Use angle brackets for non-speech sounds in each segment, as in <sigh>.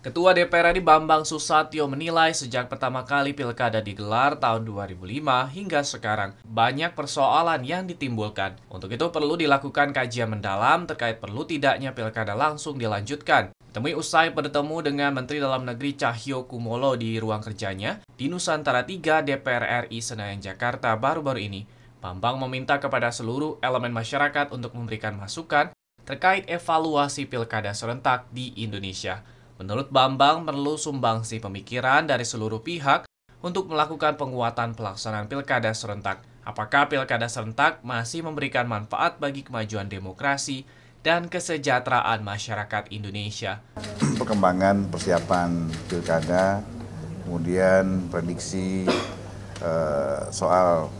Ketua DPR RI Bambang Susatyo menilai sejak pertama kali pilkada digelar tahun 2005 hingga sekarang banyak persoalan yang ditimbulkan. Untuk itu perlu dilakukan kajian mendalam terkait perlu tidaknya pilkada langsung dilanjutkan. Temui usai bertemu dengan Menteri Dalam Negeri Cahyo Kumolo di ruang kerjanya di Nusantara 3 DPR RI Senayan Jakarta baru-baru ini. Bambang meminta kepada seluruh elemen masyarakat untuk memberikan masukan terkait evaluasi pilkada serentak di Indonesia. Menurut Bambang, perlu sumbangsi pemikiran dari seluruh pihak untuk melakukan penguatan pelaksanaan pilkada serentak. Apakah pilkada serentak masih memberikan manfaat bagi kemajuan demokrasi dan kesejahteraan masyarakat Indonesia? Perkembangan persiapan pilkada, kemudian prediksi eh, soal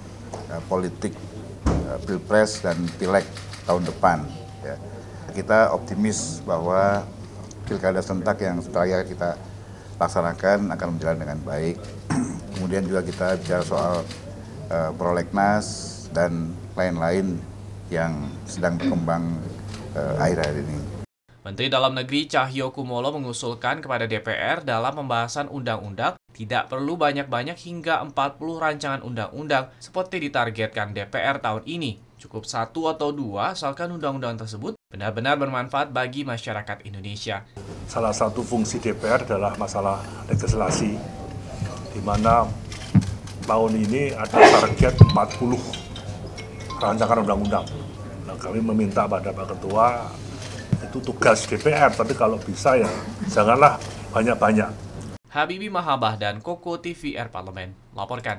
Eh, politik eh, pilpres dan pileg tahun depan. Ya. Kita optimis bahwa pilkada serentak yang setelah kita laksanakan akan berjalan dengan baik. <clears throat> Kemudian juga kita bicara soal eh, prolegnas dan lain-lain yang sedang berkembang akhir-akhir ini. Menteri Dalam Negeri Cahyo Kumolo mengusulkan kepada DPR dalam pembahasan undang-undang tidak perlu banyak-banyak hingga 40 rancangan undang-undang seperti ditargetkan DPR tahun ini. Cukup satu atau dua asalkan undang-undang tersebut benar-benar bermanfaat bagi masyarakat Indonesia. Salah satu fungsi DPR adalah masalah legislasi, di mana tahun ini ada target 40 rancangan undang-undang. Nah, kami meminta pada Pak Ketua itu tugas DPR, tapi kalau bisa ya janganlah banyak-banyak Habibi Mahabah dan Koko TVR Parlemen. Laporkan.